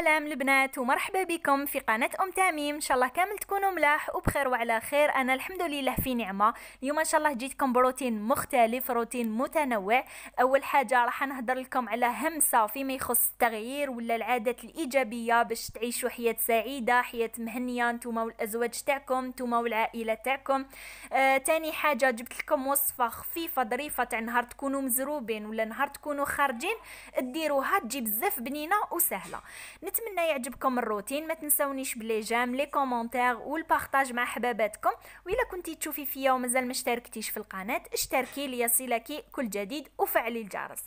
سلام البنات ومرحبا بكم في قناة أم تاميم إن شاء الله كامل تكونوا ملاح وبخير وعلى خير أنا الحمد لله في نعمة اليوم إن شاء الله جيتكم بروتين مختلف روتين متنوع أول حاجة راح نهضر لكم على همسة فيما يخص التغيير ولا العادات الإيجابية باش تعيشوا حياة سعيدة حياة مهنية نتوما والأزواج تاعكم نتوما والعائلة تاعكم آه تاني حاجة جبت لكم وصفة خفيفة ظريفة تاع نهار تكونوا مزروبين ولا نهار تكونوا خارجين ديروها تجي بزاف بنينة وسهلة نتمنى يعجبكم الروتين ما تنسونيش بلي جام لي كومونتير والبارطاج مع حباباتكم وإلا كنتي تشوفي فيا ومازال ما اشتركتيش في القناه اشتركي ليصلك كل جديد وفعلي الجرس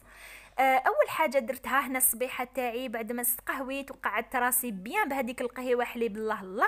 آه، اول حاجه درتها هنا الصبيحه تاعي بعد ما استقهويت وقعدت راسي بيان بهذيك القهيوه حليب الله الله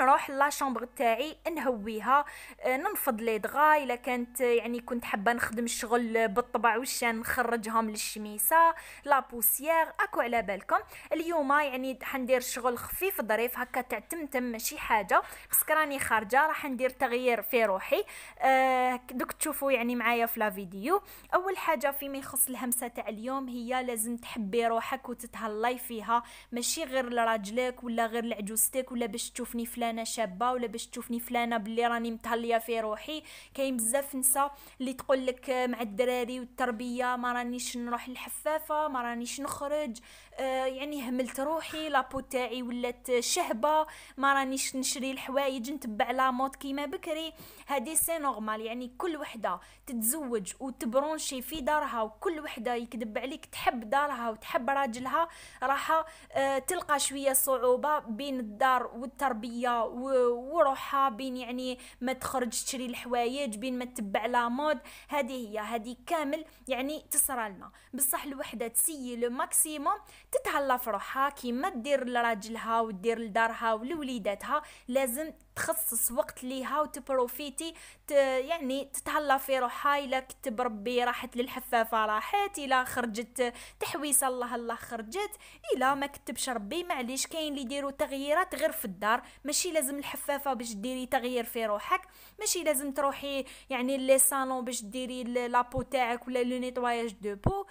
نروح لا شامبر تاعي نهويها آه، ننفض لي دغا الا كانت آه، يعني كنت حابه نخدم الشغل بالطبع واش نخرجهم للشميسه لا بوسيير اكو على بالكم اليوم يعني حندير شغل خفيف ظريف هكا تاع تمتم ماشي حاجه بس راني خارجه راح ندير تغيير في روحي آه دوك تشوفوا يعني معايا في لا فيديو اول حاجه فيما يخص الهمسه تاع اليوم هي لازم تحبي روحك وتتهلاي فيها ماشي غير لراجلك ولا غير لعجوزتك ولا باش تشوف تشوفني فلانه شابه ولا باش تشوفني فلانه باللي راني متهليه في روحي كاين بزاف نساء اللي تقول لك آه، مع الدراري والتربيه ما رانيش نروح الحفافه ما رانيش نخرج آه، يعني هملت روحي لابو تاعي ولات شهبه ما رانيش نشري الحوايج نتبع لا موت كيما بكري هادي سي نورمال يعني كل وحده تتزوج وتبرونشي في دارها وكل وحده يكذب عليك تحب دارها وتحب راجلها راح آه، تلقى شويه صعوبه بين الدار والتربيه شبابيه وروحها بين يعني ما تخرج تشري الحوايج بين ما تتبع لا مود هذه هي هذه كامل يعني تصرى لنا بصح الوحده تسيي لو ماكسيموم تتهلا في روحها كيما دير لراجلها ودير لدارها ولوليداتها لازم تخصص وقت ليها وتبروفيتي يعني تتهلا في روحها الا كتب ربي راحت للحفافه راحت الا خرجت تحويسه الله الله خرجت الا ما كتبش ربي معليش كاين اللي يديروا تغييرات غير في الدار ماشي لازم الحفافه باش ديري تغيير في روحك ماشي لازم تروحي يعني لي صالون باش ديري لابو تاعك ولا لو نيتواياج دو بو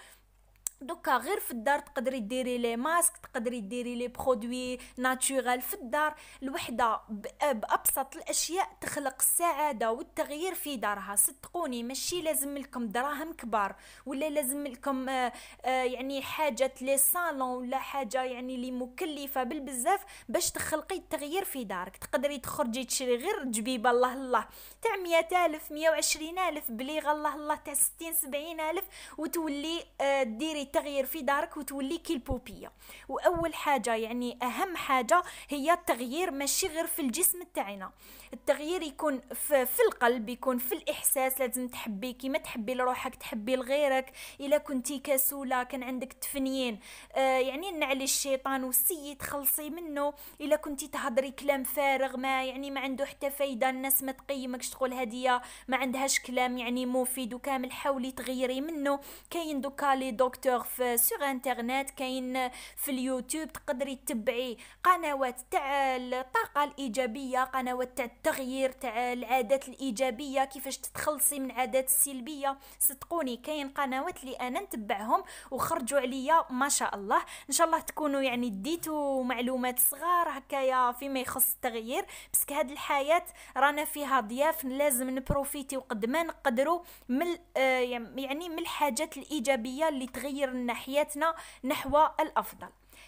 دوكا غير في الدار تقدري ديري لي ماسك تقدري ديري لي برودوي ناتوريل في الدار الوحده بابسط الاشياء تخلق السعاده والتغيير في دارها صدقوني ماشي لازم لكم دراهم كبار ولا لازم لكم آآ آه، آه، يعني حاجه لي صالون ولا حاجه يعني لي مكلفه بالبزاف باش تخلقي التغيير في دارك تقدري تخرجي تشري غير جبيبه الله الله تاع 100000 120000 بليغه الله الله تاع 60 70000 وتولي آه، ديري التغيير في دارك وتولي كي البوبيه واول حاجه يعني اهم حاجه هي التغيير ماشي غير في الجسم تاعنا التغيير يكون في, في القلب يكون في الاحساس لازم تحبي كيما تحبي لروحك تحبي لغيرك الا كنتي كسوله كان عندك تفنيين آه يعني نعلي الشيطان وسي تخلصي منه الا كنتي تهضري كلام فارغ ما يعني ما عنده حتى فايده الناس ما تقيمكش تقول هديه ما عندهاش كلام يعني مفيد وكامل حاولي تغيري منه كاين دوكا لي دكتور بلوغ في سوغ انترنت كاين euh, في اليوتيوب تقدري تتبعي قنوات تاع الطاقه الايجابيه قنوات تاع التغيير تاع العادات الايجابيه كيفاش تتخلصي من عادات السلبيه صدقوني كاين قنوات اللي انا نتبعهم وخرجوا عليا ما شاء الله ان شاء الله تكونوا يعني ديتوا معلومات صغار هكايا فيما يخص التغيير بس هاد الحياه رانا فيها ضياف لازم نبروفيتي وقد ما نقدروا من آه، يعني من الحاجات الايجابيه اللي تغير تغيير ناحيتنا نحو الافضل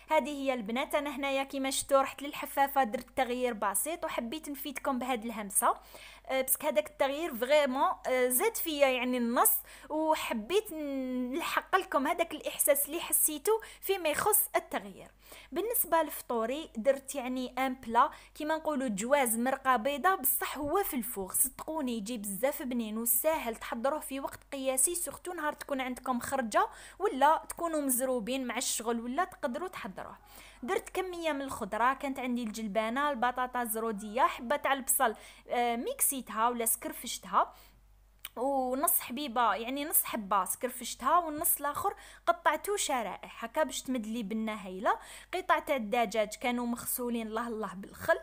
هذه هي البنات انا هنايا كيما شفتوا رحت للحفافه درت تغيير بسيط وحبيت نفيدكم بهاد الهمسه آه، باسكو هذاك التغيير فريمون آه، زاد فيا يعني النص وحبيت نلحق لكم هذاك الاحساس اللي حسيته فيما يخص التغيير بالنسبه لفطوري درت يعني ان بلا كيما نقولوا جواز مرقه بيضاء بصح هو في الفوغ صدقوني يجي بزاف بنين وساهل تحضروه في وقت قياسي سورتو نهار تكون عندكم خرجه ولا تكونوا مزروبين مع الشغل ولا تقدروا تحضروه درت كميه من الخضره كانت عندي الجلبانه البطاطا الزروديه حبه تاع البصل آه، ميكسيتها ولا سكرفشتها ونص حبيبه يعني نص حبه سكرفشتها والنص الاخر قطعته شرائح هكا باش تمد لي بنه هايله قطع تاع الدجاج كانوا مغسولين الله الله بالخل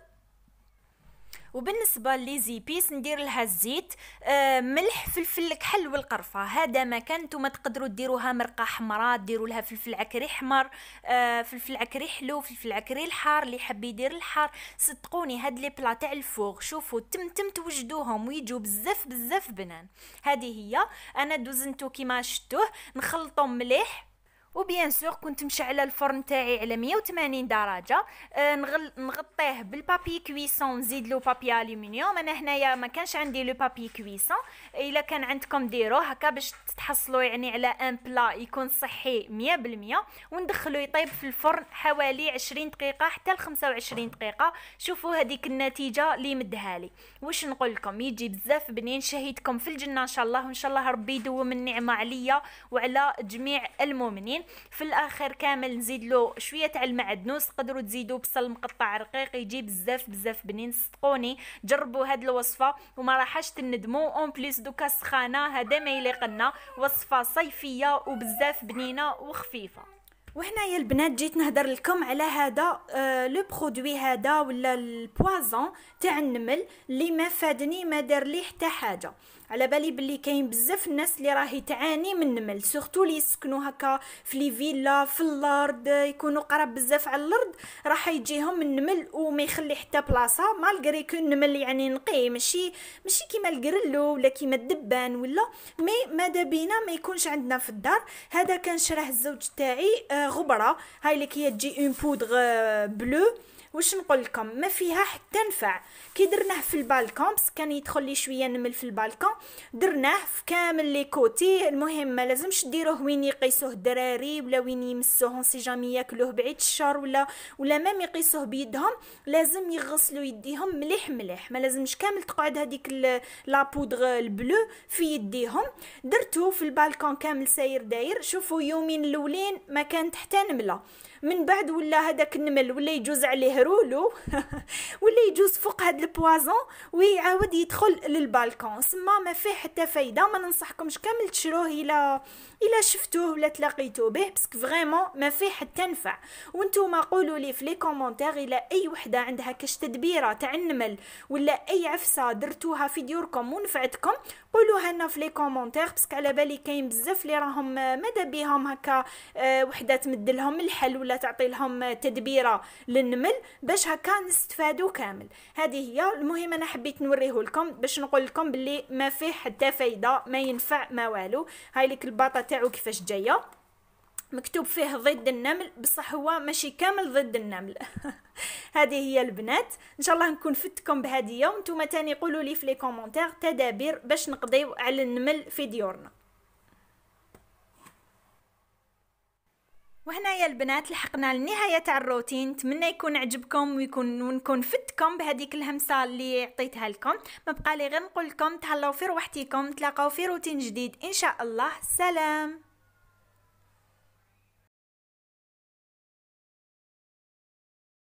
وبالنسبه لي بيس ندير لها الزيت آه، ملح فلفل كحل والقرفه هذا ما كان نتوما تقدروا ديروها مرقه حمراء ديروا لها فلفل عكري حمر آه، فلفل عكري حلو فلفل عكري الحار اللي يحب يدير الحار صدقوني هاد لي بلا تاع الفوق شوفوا تم تم توجدوهم ويجوا بزاف بزاف بنان هذه هي انا دوزنتو كيما شفتوه نخلطو مليح وبيان سور كنت مشعله الفرن تاعي على 180 درجه آه، نغل... نغطيه بالبابي كويسون نزيد له بابي الومنيوم انا هنايا ما كانش عندي لو بابي كويسون الا كان عندكم ديروه هكا باش تحصلوا يعني على ان بلا يكون صحي 100% وندخلو يطيب في الفرن حوالي 20 دقيقه حتى ل 25 دقيقه شوفوا هذيك النتيجه اللي مدها لي واش نقول لكم يجي بزاف بنين شهيدكم في الجنه ان شاء الله وان شاء الله ربي يدوم النعمه عليا وعلى جميع المؤمنين في الاخر كامل نزيد له شويه تاع المعدنوس تقدروا تزيدوا بصل مقطع رقيق يجي بزاف بزاف بنين صدقوني جربوا هاد الوصفه وما راحش تندموا اون بليس دوكا سخانه هذا ما لنا وصفه صيفيه وبزاف بنينه وخفيفه يا البنات جيت نهدر لكم على هذا آه لو برودوي هذا ولا البوازون تاع النمل اللي ما فادني ما دار لي حتى حاجه على بالي بلي كاين بزاف الناس اللي راهي تعاني من النمل سورتو اللي يسكنوا هكا في لي فيلا في الارض يكونوا قرب بزاف على الارض راح يجيهم النمل وما يخلي حتى بلاصه مالغري كو النمل يعني نقي ماشي ماشي كيما القرلو ولا كيما الدبان ولا مي ماذا بينا ما يكونش عندنا في الدار هذا كان شراه الزوج تاعي آه Roba, hein, lesquelles une poudre euh, bleue. واش نقول لكم ما فيها حتى نفع كي درناه في البالكون بس كان يدخل لي شويه نمل في البالكون درناه في كامل لي كوتي المهم ما لازمش ديروه وين يقيسوه الدراري ولا وين يمسوه سي جامي ياكلوه بعيد الشر ولا ولا ما يقيسوه بيدهم لازم يغسلوا يديهم مليح مليح ما لازمش كامل تقعد هذيك لا بودغ البلو في يديهم درتو في البالكون كامل ساير داير شوفوا يومين الاولين ما كانت حتى نمله من بعد ولا هذاك النمل ولا يجوز عليه رولو ولا يجوز فوق هاد البوازون ويعاود يدخل للبالكون سما ما فيه حتى فايده ما ننصحكمش كامل تشروه الى الى شفتوه ولا تلاقيتو به باسكو فريمون ما فيه حتى نفع وانتم قولوا لي في لي كومونتير الى اي وحده عندها كاش تدبيره تاع النمل ولا اي عفسه درتوها في ديوركم ونفعتكم قولوها لنا في لي كومونتير باسكو على بالي كاين بزاف اللي راهم ماذا بيهم هكا آه، وحده تمدلهم الحل ولا تعطي لهم تدبيره للنمل باش هكا نستفادوا كامل هذه هي المهم انا حبيت نوريه لكم باش نقول لكم باللي ما فيه حتى فايده ما ينفع ما والو هاي لك الباطه تاعو كيفاش جايه مكتوب فيه ضد النمل بصح هو ماشي كامل ضد النمل هذه هي البنات ان شاء الله نكون فدتكم بهديه وانتم تاني قولوا لي في لي كومونتير تدابير باش نقضيو على النمل في ديورنا وهنايا البنات لحقنا لنهاية تاع الروتين نتمنى يكون عجبكم ويكون ونكون فتكم بهذيك الهمسة اللي عطيتها لكم ما بقى لي غير نقول لكم تهلاو في روحتيكم تلاقاو في روتين جديد ان شاء الله سلام